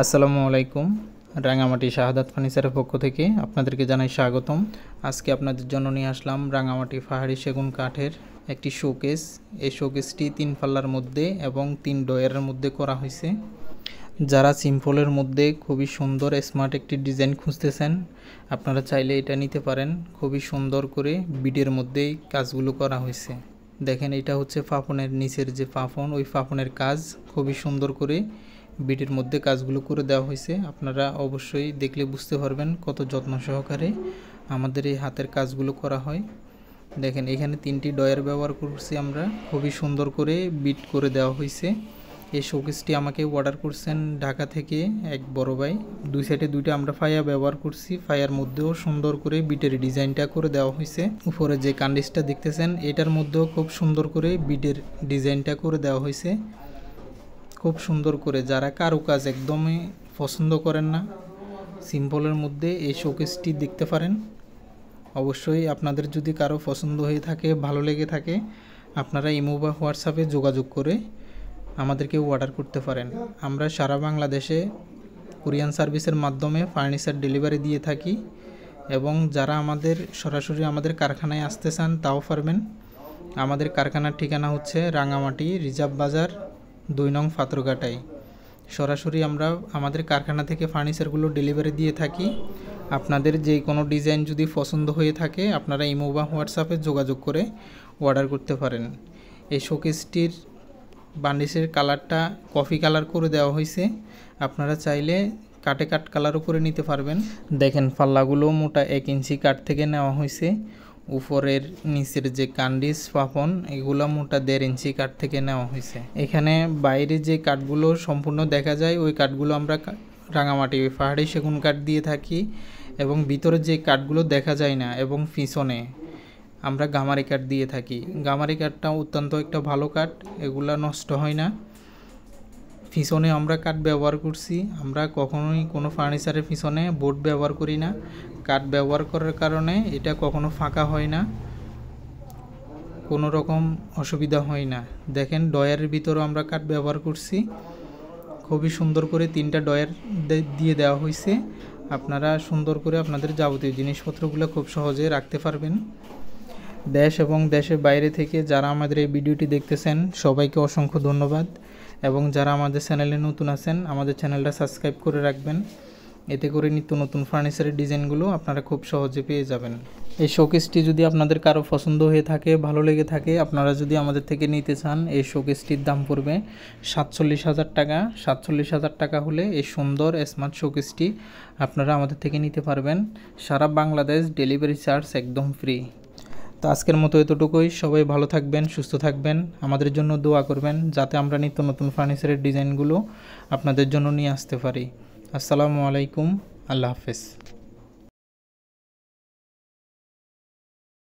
আসসালামু আলাইকুম রাঙামাটি শাহাদাত ফার্নিচারের পক্ষ থেকে আপনাদেরকে জানাই স্বাগতম আজকে আপনাদের জন্য নিয়ে আসলাম রাঙামাটি পাহাড়ি সেগুন কাঠের একটি শোকেস এই শোকেসটি তিন পাল্লার মধ্যে এবং তিন ডয়ারের মধ্যে করা হয়েছে যারা সিম্পলের মধ্যে খুবই সুন্দর স্মার্ট একটি ডিজাইন খুঁজতেছেন আপনারা চাইলে এটা নিতে পারেন খুবই সুন্দর করে বিডের মধ্যে কাজগুলো করা হয়েছে দেখেন এটা হচ্ছে ফাফনের নিচের যে ফাফন ওই ফাফনের কাজ খুবই সুন্দর করে বিটের মধ্যে কাজগুলো করে দেওয়া হয়েছে আপনারা অবশ্যই দেখলে বুঝতে পারবেন কত যত্ন সহকারে আমাদের এই হাতের কাজগুলো করা হয় দেখেন এখানে তিনটি ডয়ার ব্যবহার করছি আমরা খুবই সুন্দর করে বিট করে দেওয়া হয়েছে এই শোকেসটি আমাকে অর্ডার করছেন ঢাকা থেকে এক বড় ভাই দুই সাইডে দুইটা আমরা ফায়ার ব্যবহার করছি ফায়ার মধ্যেও সুন্দর করে বিটের ডিজাইনটা করে দেওয়া হয়েছে উপরে যে কান্ডিসটা দেখতেছেন এটার মধ্যেও খুব সুন্দর করে বিটের ডিজাইনটা করে দেওয়া হয়েছে খুব সুন্দর করে যারা কারুকাজ একদমই পছন্দ করেন না সিম্পলের মধ্যে এই শোকেসটি দেখতে পারেন অবশ্যই আপনাদের যদি কারো পছন্দ হয়ে থাকে ভালো লেগে থাকে আপনারা ইমো বা হোয়াটসঅ্যাপে যোগাযোগ করে আমাদেরকে অর্ডার করতে পারেন আমরা সারা বাংলাদেশে কোরিয়ান সার্ভিসের মাধ্যমে ফার্নিচার ডেলিভারি দিয়ে থাকি এবং যারা আমাদের সরাসরি আমাদের কারখানায় আসতে চান তাও পারবেন আমাদের কারখানার ঠিকানা হচ্ছে রাঙামাটি রিজার্ভ বাজার দুই নং ফাতরঘাটাই সরাসরি আমরা আমাদের কারখানা থেকে ফার্নিচারগুলো ডেলিভারি দিয়ে থাকি আপনাদের যে কোনো ডিজাইন যদি পছন্দ হয়ে থাকে আপনারা ইমো বা হোয়াটসঅ্যাপে যোগাযোগ করে অর্ডার করতে পারেন এই শোকেসটির বান্ডিসের কালারটা কফি কালার করে দেওয়া হয়েছে আপনারা চাইলে কাটে কাট কালারও করে নিতে পারবেন দেখেন পাল্লাগুলো মোটা এক ইঞ্চি কাট থেকে নেওয়া হয়েছে উপরের নিচের যে কান্ডি স্পাপন এগুলো মোটা দেড় ইঞ্চি কাঠ থেকে নেওয়া হয়েছে এখানে বাইরে যে কাঠগুলো সম্পূর্ণ দেখা যায় ওই কাঠগুলো আমরা রাঙামাটি পাহাড়ি সেগুন কাঠ দিয়ে থাকি এবং ভিতরে যে কাঠগুলো দেখা যায় না এবং পিছনে আমরা গামারি কাঠ দিয়ে থাকি গামারি কাঠটা অত্যন্ত একটা ভালো কাঠ এগুলা নষ্ট হয় না পিছনে আমরা কাঠ ব্যবহার করছি আমরা কখনোই কোনো ফার্নিচারের পিছনে বোর্ড ব্যবহার করি না কাঠ ব্যবহার করার কারণে এটা কখনো ফাঁকা হয় না কোনো রকম অসুবিধা হয় না দেখেন ডয়ারের ভিতরেও আমরা কাঠ ব্যবহার করছি খুবই সুন্দর করে তিনটা ডয়ার দিয়ে দেওয়া হয়েছে আপনারা সুন্দর করে আপনাদের যাবতীয় জিনিসপত্রগুলো খুব সহজে রাখতে পারবেন দেশ এবং দেশের বাইরে থেকে যারা আমাদের এই ভিডিওটি দেখতেছেন সবাইকে অসংখ্য ধন্যবাদ এবং যারা আমাদের চ্যানেলে নতুন আছেন আমাদের চ্যানেলটা সাবস্ক্রাইব করে রাখবেন এতে করে নিত্য নতুন ফার্নিচারের ডিজাইনগুলো আপনারা খুব সহজে পেয়ে যাবেন এই শোকেসটি যদি আপনাদের কারো পছন্দ হয়ে থাকে ভালো লেগে থাকে আপনারা যদি আমাদের থেকে নিতে চান এই শোকেসটির দাম পড়বে সাতচল্লিশ হাজার টাকা সাতচল্লিশ হাজার টাকা হলে এই সুন্দর স্মার্ট শোকেসটি আপনারা আমাদের থেকে নিতে পারবেন সারা বাংলাদেশ ডেলিভারি চার্জ একদম ফ্রি তো আজকের মতো এতটুকুই সবাই ভালো থাকবেন সুস্থ থাকবেন আমাদের জন্য দোয়া করবেন যাতে আমরা নিত্য নতুন ফার্নিচারের ডিজাইনগুলো আপনাদের জন্য নিয়ে আসতে পারি আসসালামু আলাইকুম আল্লাহ হাফেজ